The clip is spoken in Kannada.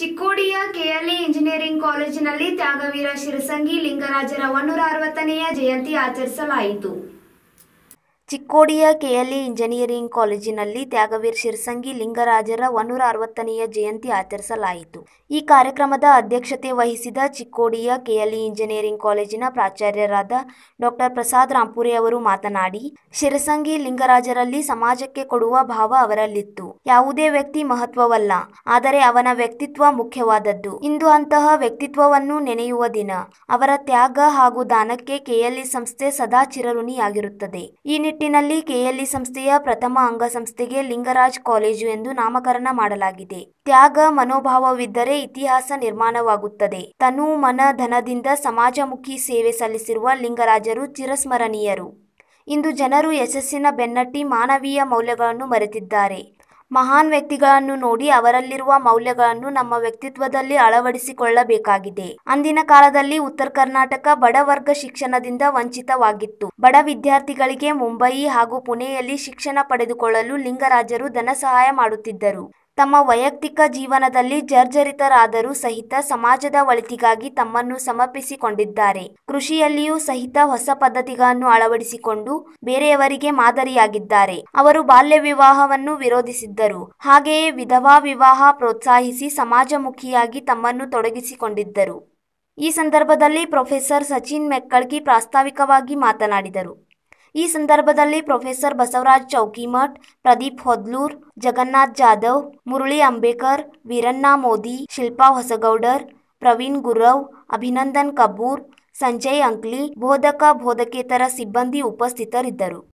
ಚಿಕ್ಕೋಡಿಯ ಕೆಎಲ್ಇ ಇಂಜಿನಿಯರಿಂಗ್ ಕಾಲೇಜಿನಲ್ಲಿ ತ್ಯಾಗವೀರ ಶಿರಸಂಗಿ ಲಿಂಗರಾಜರ ಒನ್ನೂರ ಅರವತ್ತನೆಯ ಜಯಂತಿ ಆಚರಿಸಲಾಯಿತು ಚಿಕ್ಕೋಡಿಯ ಕೆಎಲ್ಇ ಇಂಜಿನಿಯರಿಂಗ್ ಕಾಲೇಜಿನಲ್ಲಿ ತ್ಯಾಗವೀರ್ ಶಿರಸಂಗಿ ಲಿಂಗರಾಜರ ಒನ್ನೂರ ಅರವತ್ತನೆಯ ಜಯಂತಿ ಆಚರಿಸಲಾಯಿತು ಈ ಕಾರ್ಯಕ್ರಮದ ಅಧ್ಯಕ್ಷತೆ ವಹಿಸಿದ ಚಿಕ್ಕೋಡಿಯ ಕೆಎಲ್ಇ ಇಂಜಿನಿಯರಿಂಗ್ ಕಾಲೇಜಿನ ಪ್ರಾಚಾರ್ಯರಾದ ಡಾಕ್ಟರ್ ಪ್ರಸಾದ್ ರಾಂಪುರಿ ಅವರು ಮಾತನಾಡಿ ಶಿರಸಂಗಿ ಲಿಂಗರಾಜರಲ್ಲಿ ಸಮಾಜಕ್ಕೆ ಕೊಡುವ ಭಾವ ಅವರಲ್ಲಿತ್ತು ಯಾವುದೇ ವ್ಯಕ್ತಿ ಮಹತ್ವವಲ್ಲ ಆದರೆ ಅವನ ವ್ಯಕ್ತಿತ್ವ ಮುಖ್ಯವಾದದ್ದು ಇಂದು ಅಂತಹ ವ್ಯಕ್ತಿತ್ವವನ್ನು ನೆನೆಯುವ ದಿನ ಅವರ ತ್ಯಾಗ ಹಾಗೂ ದಾನಕ್ಕೆ ಕೆಎಲ್ಇ ಸಂಸ್ಥೆ ಸದಾ ಚಿರಋಣಿಯಾಗಿರುತ್ತದೆ ಈ ನಿಟ್ಟಿನಲ್ಲಿ ಕೆಎಲ್ಇ ಸಂಸ್ಥೆಯ ಪ್ರಥಮ ಅಂಗಸಂಸ್ಥೆಗೆ ಲಿಂಗರಾಜ್ ಕಾಲೇಜು ಎಂದು ನಾಮಕರಣ ಮಾಡಲಾಗಿದೆ. ತ್ಯಾಗ ಮನೋಭಾವವಿದ್ದರೆ ಇತಿಹಾಸ ನಿರ್ಮಾಣವಾಗುತ್ತದೆ. ತನು, ಮನ, ಧನದಿಂದ ಸಮಾಜಮುಖಿ ಸೇವೆ ಸಲ್ಲಿಸಿರುವ ಲಿಂಗರಾಜರು ಚಿರಸ್ಮರಣೀಯರು. ಇಂದು ಜನರು ಯಶಸ್ಸಿನ ಬೆನ್ನಟ್ಟಿ ಮಾನವೀಯ ಮೌಲ್ಯಗಳನ್ನು ಮರೆತಿದ್ದಾರೆ. ಮಹಾನ್ ವ್ಯಕ್ತಿಗಳನ್ನು ನೋಡಿ ಅವರಲ್ಲಿರುವ ಮೌಲ್ಯಗಳನ್ನು ನಮ್ಮ ವ್ಯಕ್ತಿತ್ವದಲ್ಲಿ ಅಳವಡಿಸಿಕೊಳ್ಳಬೇಕಾಗಿದೆ. ಅಂದಿನ ಕಾಲದಲ್ಲಿ ಉತ್ತರ ಕರ್ನಾಟಕ ಬಡವರ್ಗ ಶಿಕ್ಷಣದಿಂದ ವಂಚಿತವಾಗಿತ್ತು. ಬಡ ವಿದ್ಯಾರ್ಥಿಗಳಿಗೆ ಮುಂಬಯಿ ಹಾಗೂ ಪುಣೆಯಲ್ಲಿ ಶಿಕ್ಷಣ ಪಡೆದುಕೊಳ್ಳಲು ಲಿಂಗರಾಜರು ಧನಸಹಾಯ ಮಾಡುತ್ತಿದ್ದರು. ತಮ್ಮ ವೈಯಕ್ತಿಕ ಜೀವನದಲ್ಲಿ ಜರ್ಜರಿತರಾದರೂ ಸಹಿತ ಸಮಾಜದ ಒಳಿತಿಗಾಗಿ ತಮ್ಮನ್ನು ಸಮರ್ಪಿಸಿಕೊಂಡಿದ್ದಾರೆ. ಕೃಷಿಯಲ್ಲಿಯೂ ಸಹಿತ ಹೊಸ ಪದ್ಧತಿಗಳನ್ನು ಅಳವಡಿಸಿಕೊಂಡು ಬೇರೆಯವರಿಗೆ ಮಾದರಿಯಾಗಿದ್ದಾರೆ. ಅವರು ಬಾಲ್ಯ ವಿವಾಹವನ್ನು ವಿರೋಧಿಸಿದ್ದರು. ಹಾಗೆಯೇ ವಿಧವಾ ವಿವಾಹ ಪ್ರೋತ್ಸಾಹಿಸಿ ಸಮಾಜಮುಖಿಯಾಗಿ ತಮ್ಮನ್ನು ತೊಡಗಿಸಿಕೊಂಡಿದ್ದರು. ಈ ಸಂದರ್ಭದಲ್ಲಿ ಪ್ರೊಫೆಸರ್ ಸಚಿನ್ ಮೆಕ್ಕಳ್ಕಿ ಪ್ರಾಸ್ತಾವಿಕವಾಗಿ ಮಾತನಾಡಿದರು. ಈ ಸಂದರ್ಭದಲ್ಲಿ ಪ್ರೊಫೆಸರ್ ಬಸವರಾಜ್ ಚೌಕಿಮಠ್ ಪ್ರದೀಪ್ ಹೊದ್ಲೂರ್ ಜಗನ್ನಾಥ್ ಜಾಧವ್ ಮುರಳಿ ಅಂಬೇಕರ್ ವೀರಣ್ಣ ಮೋದಿ ಶಿಲ್ಪಾ ಹೊಸಗೌಡರ್ ಪ್ರವೀಣ್ ಗುರವ್ ಅಭಿನಂದನ್ ಕಪೂರ್ ಸಂಜಯ್ ಅಂಕ್ಲಿ ಬೋಧಕ ಬೋಧಕೇತರ ಸಿಬ್ಬಂದಿ ಉಪಸ್ಥಿತರಿದ್ದರು